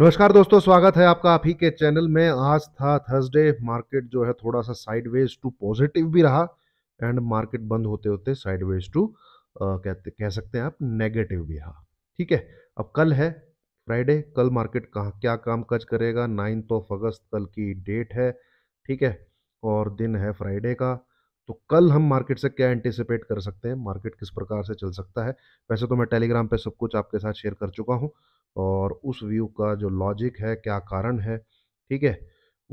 नमस्कार दोस्तों स्वागत है आपका आप ही के चैनल में आज था थर्सडे मार्केट जो है थोड़ा सा साइडवेज टू पॉजिटिव भी रहा एंड मार्केट बंद होते होते साइडवेज टू कहते कह सकते हैं आप नेगेटिव भी रहा ठीक है अब कल है फ्राइडे कल मार्केट कहाँ क्या काम काज करेगा नाइन्थ ऑफ अगस्त कल की डेट है ठीक है और दिन है फ्राइडे का तो कल हम मार्केट से क्या एंटिसिपेट कर सकते हैं मार्केट किस प्रकार से चल सकता है वैसे तो मैं टेलीग्राम पे सब कुछ आपके साथ शेयर कर चुका हूँ और उस व्यू का जो लॉजिक है क्या कारण है ठीक है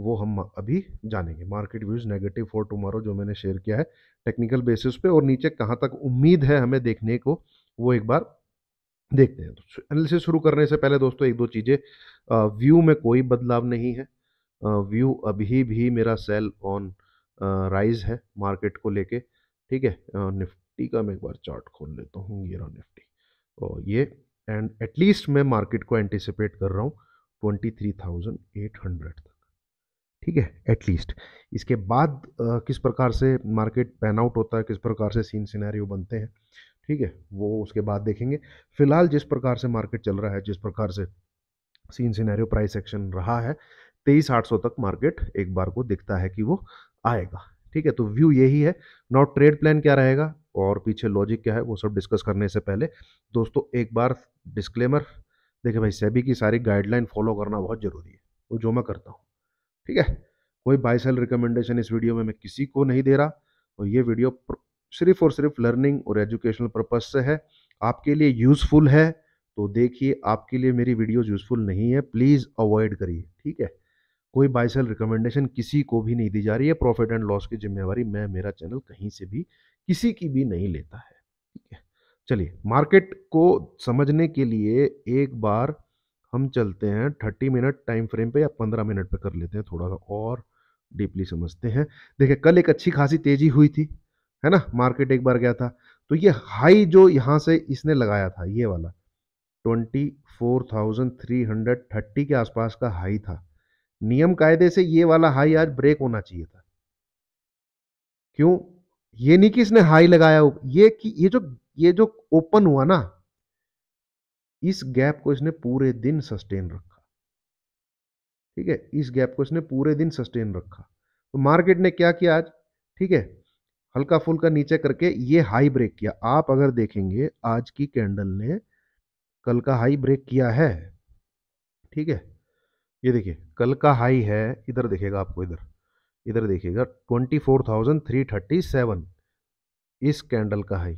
वो हम अभी जानेंगे market views negative for tomorrow जो मैंने शेयर किया है टेक्निकल बेसिस पे और नीचे कहाँ तक उम्मीद है हमें देखने को वो एक बार देखते हैं तो एनालिसिस शुरू करने से पहले दोस्तों एक दो चीज़ें व्यू में कोई बदलाव नहीं है व्यू अभी भी मेरा सेल ऑन राइज है मार्केट को लेके ठीक है निफ्टी का मैं एक बार चार्ट खोल लेता हूँ ये रहा निफ्टी और ये एंड एटलीस्ट मैं मार्केट को एंटिसिपेट कर रहा हूँ twenty three thousand eight hundred तक ठीक है एटलीस्ट इसके बाद आ, किस प्रकार से मार्केट पैन आउट होता है किस प्रकार से सीन सिनेरियो बनते हैं ठीक है वो उसके बाद देखेंगे फिलहाल जिस प्रकार से मार्केट चल रहा है जिस प्रकार से सीन सिनेरियो प्राइस एक्शन रहा है तेईस आठ सौ तक मार्केट एक बार को दिखता है कि वो आएगा ठीक है तो व्यू यही है नॉट ट्रेड प्लान क्या रहेगा और पीछे लॉजिक क्या है वो सब डिस्कस करने से पहले दोस्तों एक बार डिस्क्लेमर देखिए भाई सेबी की सारी गाइडलाइन फॉलो करना बहुत ज़रूरी है वो जो मैं करता हूँ ठीक है कोई बाई सेल रिकमेंडेशन इस वीडियो में मैं किसी को नहीं दे रहा और ये वीडियो सिर्फ और सिर्फ लर्निंग और एजुकेशनल पर्पज़ से है आपके लिए यूज़फुल है तो देखिए आपके लिए मेरी वीडियोज़ यूज़फुल नहीं है प्लीज़ अवॉइड करिए ठीक है कोई बाई सेल रिकमेंडेशन किसी को भी नहीं दी जा रही है प्रॉफिट एंड लॉस की जिम्मेवारी मैं मेरा चैनल कहीं से भी किसी की भी नहीं लेता है ठीक है चलिए मार्केट को समझने के लिए एक बार हम चलते हैं थर्टी मिनट टाइम फ्रेम पे या पंद्रह मिनट पे कर लेते हैं थोड़ा सा और डीपली समझते हैं देखिए कल एक अच्छी खासी तेज़ी हुई थी है ना मार्केट एक बार गया था तो ये हाई जो यहाँ से इसने लगाया था ये वाला twenty four thousand three hundred thirty के आसपास का हाई था नियम कायदे से ये वाला हाई आज ब्रेक होना चाहिए था क्यों ये नहीं कि इसने हाई लगाया ये कि ये जो ये जो ओपन हुआ ना इस गैप को इसने पूरे दिन सस्टेन रखा ठीक है इस गैप को इसने पूरे दिन सस्टेन रखा तो मार्केट ने क्या किया आज ठीक है हल्का फुल्का नीचे करके ये हाई ब्रेक किया आप अगर देखेंगे आज की कैंडल ने कल का हाई ब्रेक किया है ठीक है ये देखिए कल का हाई है इधर देखेगा आपको इधर इधर देखिएगा twenty four thousand three thirty seven इस कैंडल का high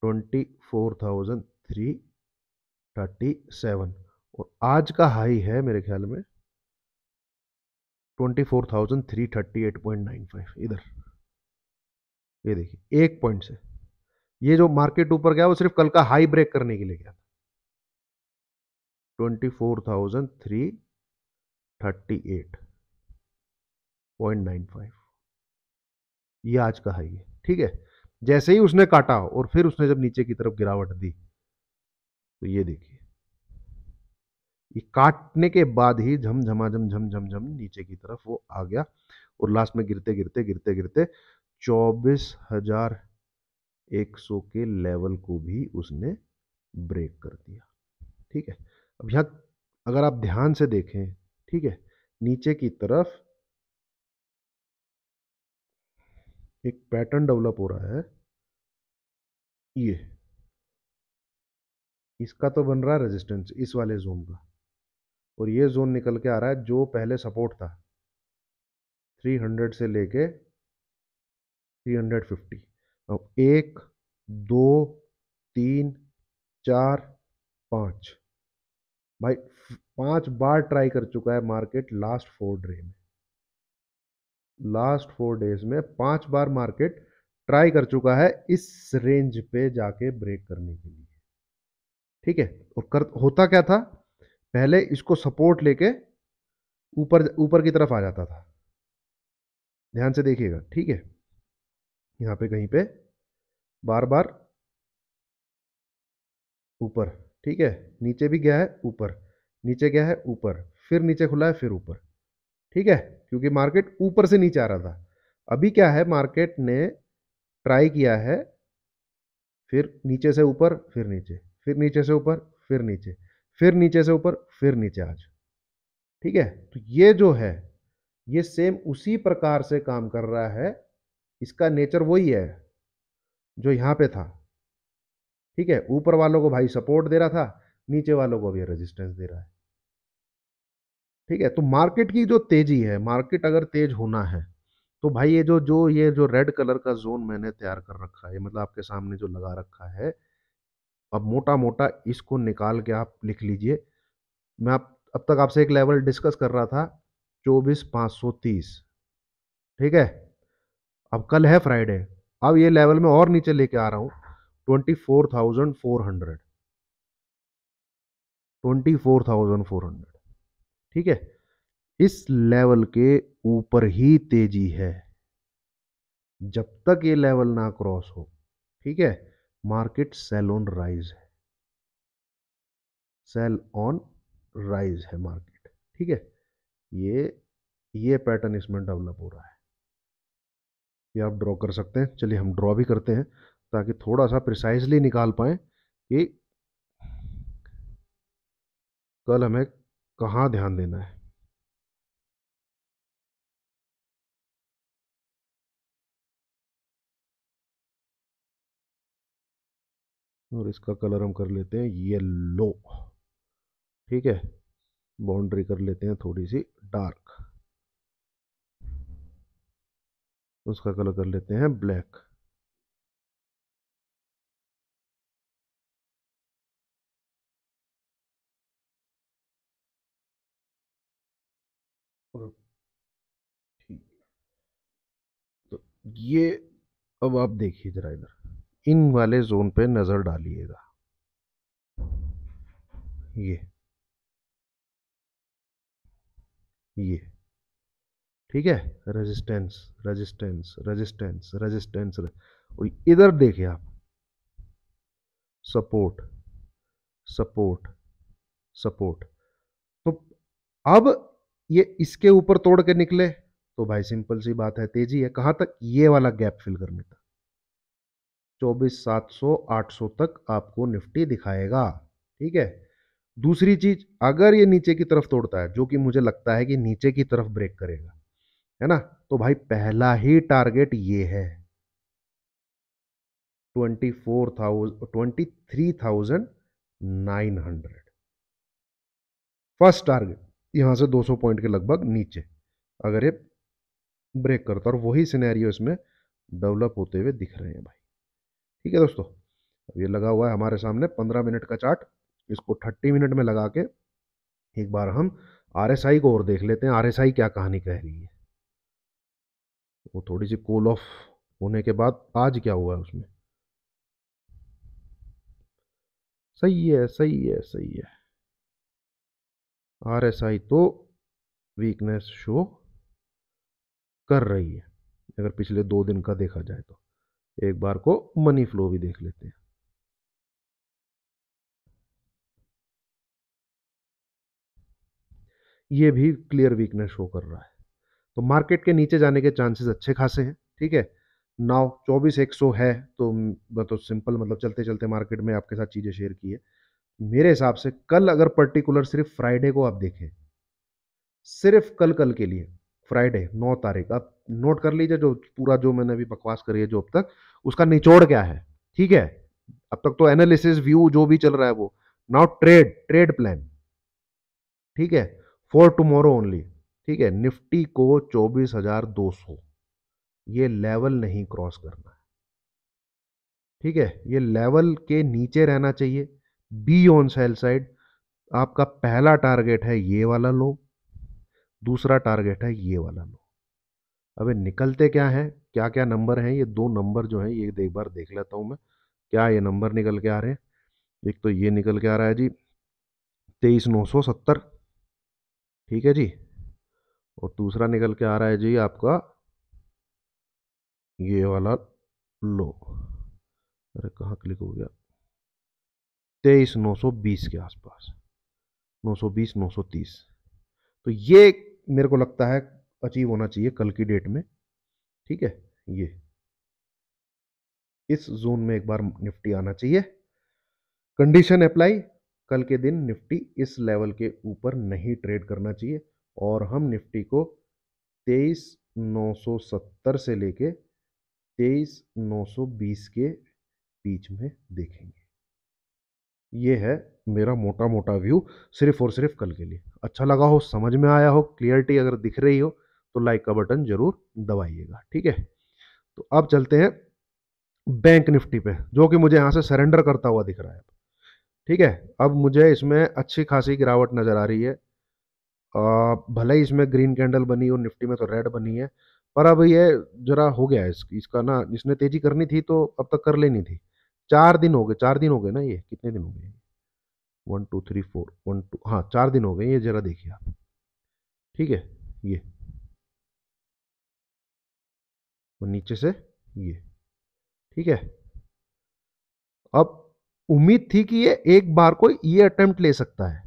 twenty four thousand three thirty seven और आज का हाई है मेरे ख्याल में twenty four thousand three thirty eight point nine five इधर ये देखिए एक पॉइंट से ये जो मार्केट ऊपर गया वो सिर्फ कल का हाई ब्रेक करने के लिए गया था twenty four thousand three thirty eight point nine five ये आज का हाई है ठीक है जैसे ही उसने काटा और फिर उसने जब नीचे की तरफ गिरावट दी तो ये देखिए ये काटने के बाद ही झमझमा झम झम झम झम नीचे की तरफ वो आ गया और लास्ट में गिरते गिरते गिरते गिरते चौबीस हजार एक सौ के लेवल को भी उसने ब्रेक कर दिया ठीक है अब यहाँ अगर आप ध्यान से देखें ठीक है नीचे की तरफ एक पैटर्न डेवलप हो रहा है ये इसका तो बन रहा है रेजिस्टेंस इस वाले जोन का और ये जोन निकल के आ रहा है जो पहले सपोर्ट था 300 से लेके 350 अब एक दो तीन चार पाँच भाई पांच बार ट्राई कर चुका है मार्केट लास्ट फोर डे में लास्ट फोर डेज में पांच बार मार्केट ट्राई कर चुका है इस रेंज पे जाके ब्रेक करने के लिए ठीक है और कर होता क्या था पहले इसको सपोर्ट लेके ऊपर ऊपर की तरफ आ जाता था ध्यान से देखिएगा ठीक है यहां पे कहीं पे बार बार ऊपर ठीक है नीचे भी गया है ऊपर नीचे गया है ऊपर फिर नीचे खुला है फिर ऊपर ठीक है क्योंकि मार्केट ऊपर से नीचे आ रहा था अभी क्या है मार्केट ने ट्राई किया है फिर नीचे से ऊपर फिर नीचे फिर नीचे से ऊपर फिर नीचे फिर नीचे से ऊपर फिर नीचे आज ठीक है तो ये जो है ये सेम उसी प्रकार से काम कर रहा है इसका नेचर वही है जो यहाँ पे था ठीक है ऊपर वालों को भाई सपोर्ट दे रहा था नीचे वालों को भी रजिस्टेंस दे रहा है ठीक है तो मार्केट की जो तेजी है मार्केट अगर तेज होना है तो भाई ये जो जो ये जो रेड कलर का जोन मैंने तैयार कर रखा है मतलब आपके सामने जो लगा रखा है अब मोटा मोटा इसको निकाल के आप लिख लीजिए मैं आप अब तक आपसे एक लेवल डिस्कस कर रहा था चौबीस पाँच सौ तीस ठीक है अब कल है फ्राइडे अब ये लेवल में और नीचे लेके आ रहा हूँ twenty four thousand four hundred twenty four thousand four hundred ठीक है इस लेवल के ऊपर ही तेजी है जब तक ये लेवल ना क्रॉस हो ठीक है मार्केट सेल ऑन राइज है सेल ऑन राइज है मार्केट ठीक है ये ये पैटर्न इसमें डेवलप हो रहा है ये आप ड्रॉ कर सकते हैं चलिए हम ड्रॉ भी करते हैं ताकि थोड़ा सा प्रिसाइजली निकाल पाए कि कल हमें कहाँ ध्यान देना है और इसका कलर हम कर लेते हैं येलो ठीक है बाउंड्री कर लेते हैं थोड़ी सी डार्क उसका कलर कर लेते हैं ब्लैक ये अब आप देखिए जरा इधर इन वाले जोन पे नज़र डालिएगा ये ये ठीक है रेजिस्टेंस रेजिस्टेंस रेजिस्टेंस रेजिस्टेंस और इधर देखिए आप सपोर्ट सपोर्ट सपोर्ट तो अब ये इसके ऊपर तोड़ के निकले तो भाई सिंपल सी बात है तेजी है कहाँ तक ये वाला गैप फिल करने तक चौबीस सात सौ आठ सौ तक आपको निफ्टी दिखाएगा ठीक है दूसरी चीज अगर ये नीचे की तरफ तोड़ता है जो कि मुझे लगता है कि नीचे की तरफ ब्रेक करेगा है ना तो भाई पहला ही टारगेट ये है twenty four thousand twenty three thousand nine hundred first target यहां से 200 पॉइंट के लगभग नीचे अगर ये ब्रेक करता है और वही सिनेरियो इसमें डेवलप होते हुए दिख रहे हैं भाई ठीक है दोस्तों अब ये लगा हुआ है हमारे सामने पंद्रह मिनट का चार्ट इसको थर्टी मिनट में लगा के एक बार हम आर को और देख लेते हैं आर क्या कहानी कह रही है वो थोड़ी सी कूल ऑफ होने के बाद आज क्या हुआ है उसमें सही है सही है सही है आर तो वीकनेस शो कर रही है अगर पिछले दो दिन का देखा जाए तो एक बार को मनी फ्लो भी देख लेते हैं ये भी क्लियर वीकनेस शो कर रहा है तो मार्केट के नीचे जाने के चांसेस अच्छे खासे हैं ठीक है नाव चौबीस एक सौ है तो तो सिंपल मतलब चलते चलते मार्केट में आपके साथ चीज़ें शेयर की है मेरे हिसाब से कल अगर पर्टिकुलर सिर्फ फ्राइडे को आप देखें सिर्फ कल कल के लिए फ्राइडे नौ तारीख अब नोट कर लीजिए जो पूरा जो मैंने अभी बकवास करी है जो अब तक उसका निचोड़ क्या है ठीक है अब तक तो एनालिसिस व्यू जो भी चल रहा है वो नाउ ट्रेड ट्रेड प्लान ठीक है फॉर टुमारो ओनली ठीक है निफ्टी को चौबीस हजार दो सौ ये लेवल नहीं क्रॉस करना है ठीक है ये लेवल के नीचे रहना चाहिए बी ऑन सेल साइड आपका पहला टारगेट है ये वाला लो दूसरा टारगेट है ये वाला लो अबे निकलते क्या है क्या क्या नंबर हैं ये दो नंबर जो है ये एक बार देख लेता हूँ मैं क्या ये नंबर निकल के आ रहे हैं एक तो ये निकल के आ रहा है जी तेईस नौ सौ सत्तर ठीक है जी और दूसरा निकल के आ रहा है जी आपका ये वाला लो अरे कहाँ क्लिक हो गया तेईस नौ सौ बीस के आसपास नौ सौ बीस नौ सौ तीस तो ये मेरे को लगता है अचीव होना चाहिए कल की डेट में ठीक है ये इस जोन में एक बार निफ्टी आना चाहिए कंडीशन अप्लाई कल के दिन निफ्टी इस लेवल के ऊपर नहीं ट्रेड करना चाहिए और हम निफ्टी को तेईस नौ सौ सत्तर से लेके तेईस नौ सौ बीस के बीच में देखेंगे ये है मेरा मोटा मोटा व्यू सिर्फ और सिर्फ कल के लिए अच्छा लगा हो समझ में आया हो क्लियरिटी अगर दिख रही हो तो लाइक का बटन जरूर दबाइएगा ठीक है तो अब चलते हैं बैंक निफ्टी पे जो कि मुझे यहाँ से सरेंडर करता हुआ दिख रहा है ठीक है अब मुझे इसमें अच्छी खासी गिरावट नज़र आ रही है आ, भले ही इसमें ग्रीन कैंडल बनी हो निफ्टी में तो रेड बनी है पर अब ये जरा हो गया है इस, इसका ना इसने तेज़ी करनी थी तो अब तक कर लेनी थी चार दिन हो गए चार दिन हो गए ना ये कितने दिन हो गए one two three four one two हाँ चार दिन हो गए ये जरा देखिए आप ठीक है ये और नीचे से ये ठीक है अब उम्मीद थी कि ये एक बार को ये अटेम्प्ट ले सकता है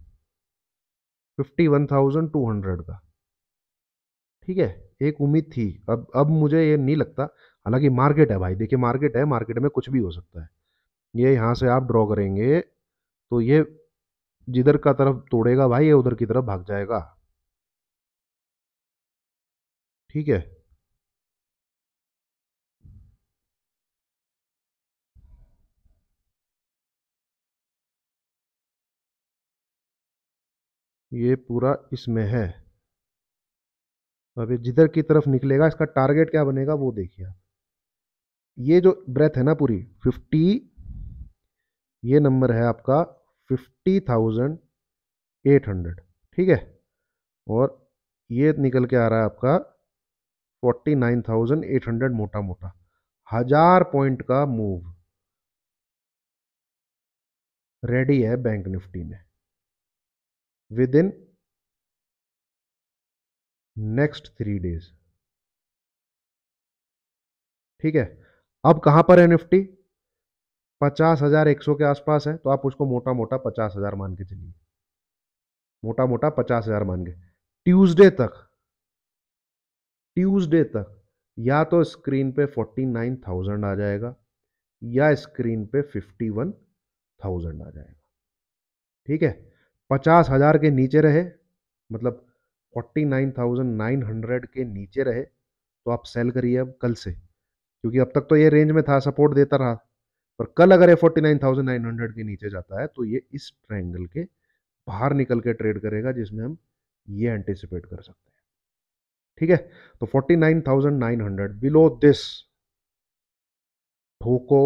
fifty one thousand two hundred का ठीक है एक उम्मीद थी अब अब मुझे ये नहीं लगता हालांकि मार्केट है भाई देखिए मार्केट है मार्केट में कुछ भी हो सकता है ये यहाँ से आप ड्रॉ करेंगे तो ये जिधर का तरफ तोड़ेगा भाई ये उधर की तरफ भाग जाएगा ठीक है ये पूरा इसमें है अभी जिधर की तरफ निकलेगा इसका टारगेट क्या बनेगा वो देखिए आप ये जो ब्रेथ है ना पूरी फिफ्टी ये नंबर है आपका फिफ्टी थाउजेंड एट हंड्रेड ठीक है और ये निकल के आ रहा है आपका forty nine thousand eight hundred मोटा मोटा हजार पॉइंट का मूव रेडी है बैंक निफ्टी में within next three days ठीक है अब कहां पर है निफ्टी पचास हज़ार एक सौ के आसपास है तो आप उसको मोटा मोटा पचास हज़ार मान के चलिए मोटा मोटा पचास हज़ार मान के ट्यूसडे तक ट्यूसडे तक या तो स्क्रीन पे फोर्टी नाइन थाउजेंड आ जाएगा या स्क्रीन पे फिफ्टी वन थाउजेंड आ जाएगा ठीक है पचास हज़ार के नीचे रहे मतलब forty nine thousand nine hundred के नीचे रहे तो आप सेल करिए अब कल से क्योंकि अब तक तो ये रेंज में था सपोर्ट देता रहा और कल अगर ये forty nine thousand nine hundred के नीचे जाता है तो ये इस ट्रायंगल के बाहर निकल के ट्रेड करेगा जिसमें हम ये एंटिसिपेट कर सकते हैं ठीक है तो forty nine thousand nine hundred below this ठोको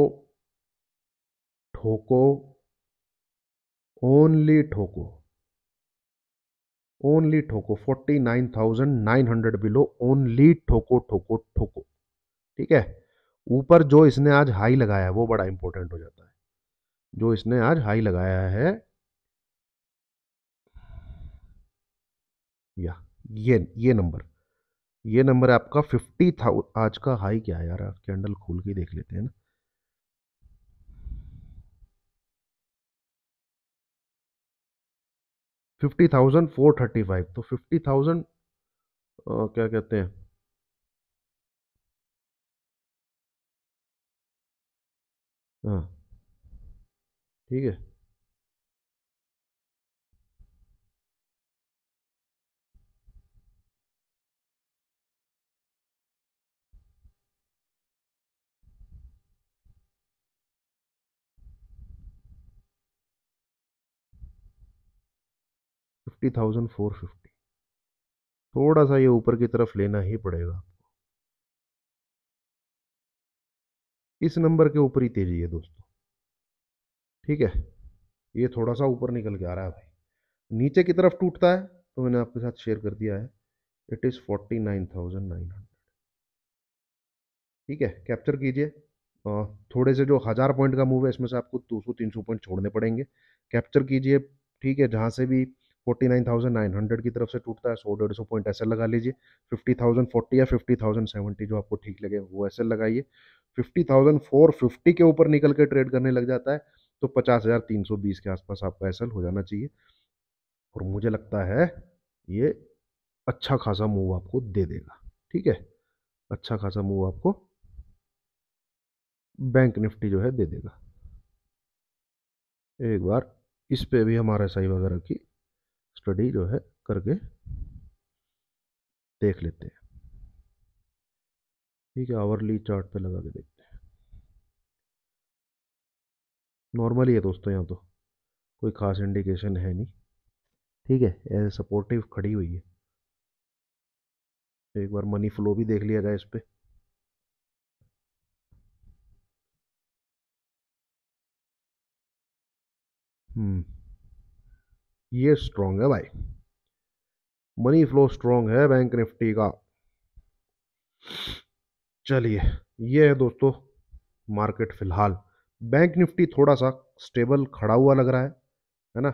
ठोको ओनली ठोको ओनली ठोको forty nine thousand nine hundred below only ठोको ठोको ठोको ठीक है ऊपर जो इसने आज हाई लगाया है वो बड़ा इंपॉर्टेंट हो जाता है जो इसने आज हाई लगाया है या ये ये नंबर ये नंबर है आपका फिफ्टी थाउज आज का हाई क्या है यार कैंडल खोल के देख लेते हैं ना fifty thousand four thirty five तो फिफ्टी थाउजेंड क्या कहते हैं हाँ ठीक है फिफ्टी थाउजेंड फोर फिफ्टी थोड़ा सा ये ऊपर की तरफ लेना ही पड़ेगा इस नंबर के ऊपर ही तेजी है दोस्तों ठीक है ये थोड़ा सा ऊपर निकल के आ रहा है भाई नीचे की तरफ टूटता है तो मैंने आपके साथ शेयर कर दिया है it is forty nine thousand nine hundred ठीक है कैप्चर कीजिए थोड़े से जो हज़ार पॉइंट का मूव है इसमें से आपको दो सौ तीन सौ पॉइंट छोड़ने पड़ेंगे कैप्चर कीजिए ठीक है जहाँ से भी forty nine thousand nine hundred की तरफ से टूटता है सौ डेढ़ सौ पॉइंट एस लगा लीजिए फिफ्टी थाउजेंड फोर्टी या फिफ्टी थाउजेंड सेवेंटी जो आपको ठीक लगे वो एस लगाइए फिफ्टी थाउजेंड फोर फिफ्टी के ऊपर निकल के ट्रेड करने लग जाता है तो पचास हज़ार तीन सौ बीस के आसपास आपका एस हो जाना चाहिए और मुझे लगता है ये अच्छा खासा मूव आपको दे देगा ठीक है अच्छा खासा मूव आपको बैंक निफ्टी जो है दे देगा एक बार इस पे भी हमारा सही वगैरह की स्टडी जो है करके देख लेते हैं ठीक है आवरली चार्ट पे लगा के देखते हैं नॉर्मल ही है दोस्तों यहाँ तो कोई खास इंडिकेशन है नहीं ठीक है एज सपोर्टिव खड़ी हुई है एक बार मनी फ्लो भी देख लिया जाए इस पर हम्म ये स्ट्रांग है भाई मनी फ्लो स्ट्रांग है बैंक निफ्टी का चलिए ये है दोस्तों मार्केट फिलहाल बैंक निफ्टी थोड़ा सा स्टेबल खड़ा हुआ लग रहा है है ना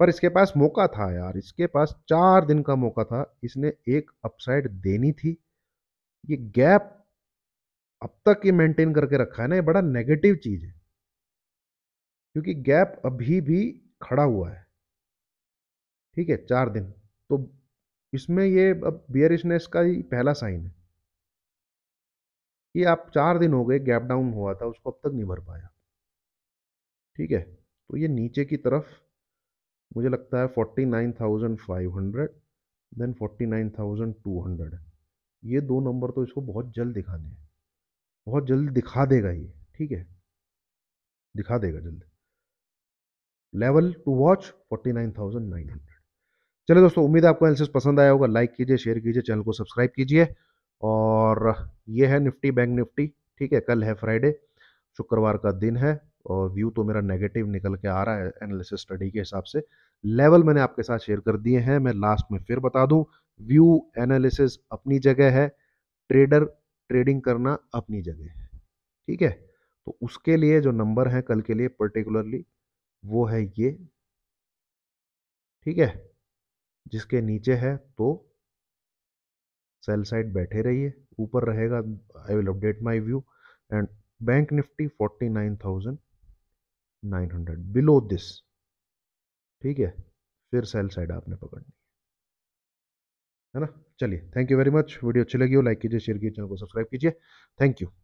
पर इसके पास मौका था यार इसके पास चार दिन का मौका था इसने एक अपसाइड देनी थी ये गैप अब तक ये मेंटेन करके रखा है ना ये बड़ा नेगेटिव चीज़ है क्योंकि गैप अभी भी खड़ा हुआ है ठीक है चार दिन तो इसमें ये अब बियरिशनेस का ही पहला साइन है कि आप चार दिन हो गए गैप डाउन हुआ था उसको अब तक नहीं भर पाया ठीक है तो ये नीचे की तरफ मुझे लगता है forty nine thousand five hundred then forty nine thousand two hundred ये दो नंबर तो इसको बहुत जल्द दिखाने हैं बहुत जल्द दिखा देगा ये ठीक है दिखा देगा जल्द level to watch forty nine thousand nine hundred चलिए दोस्तों उम्मीद है आपको एनालिसिस पसंद आया होगा लाइक कीजिए शेयर कीजिए चैनल को सब्सक्राइब कीजिए और ये है निफ्टी बैंक निफ्टी ठीक है कल है फ्राइडे शुक्रवार का दिन है और व्यू तो मेरा नेगेटिव निकल के आ रहा है एनालिसिस स्टडी के हिसाब से लेवल मैंने आपके साथ शेयर कर दिए हैं मैं लास्ट में फिर बता दूं व्यू एनालिसिस अपनी जगह है ट्रेडर ट्रेडिंग करना अपनी जगह है ठीक है तो उसके लिए जो नंबर है कल के लिए पर्टिकुलरली वो है ये ठीक है जिसके नीचे है तो सेल साइड बैठे रहिए ऊपर रहेगा I will update my view and bank Nifty forty nine thousand nine hundred below this ठीक है फिर सेल साइड आपने पकड़नी है ना चलिए thank you very much video अच्छी लगी हो लाइक कीजिए शेयर कीजिए चैनल को सब्सक्राइब कीजिए थैंक यू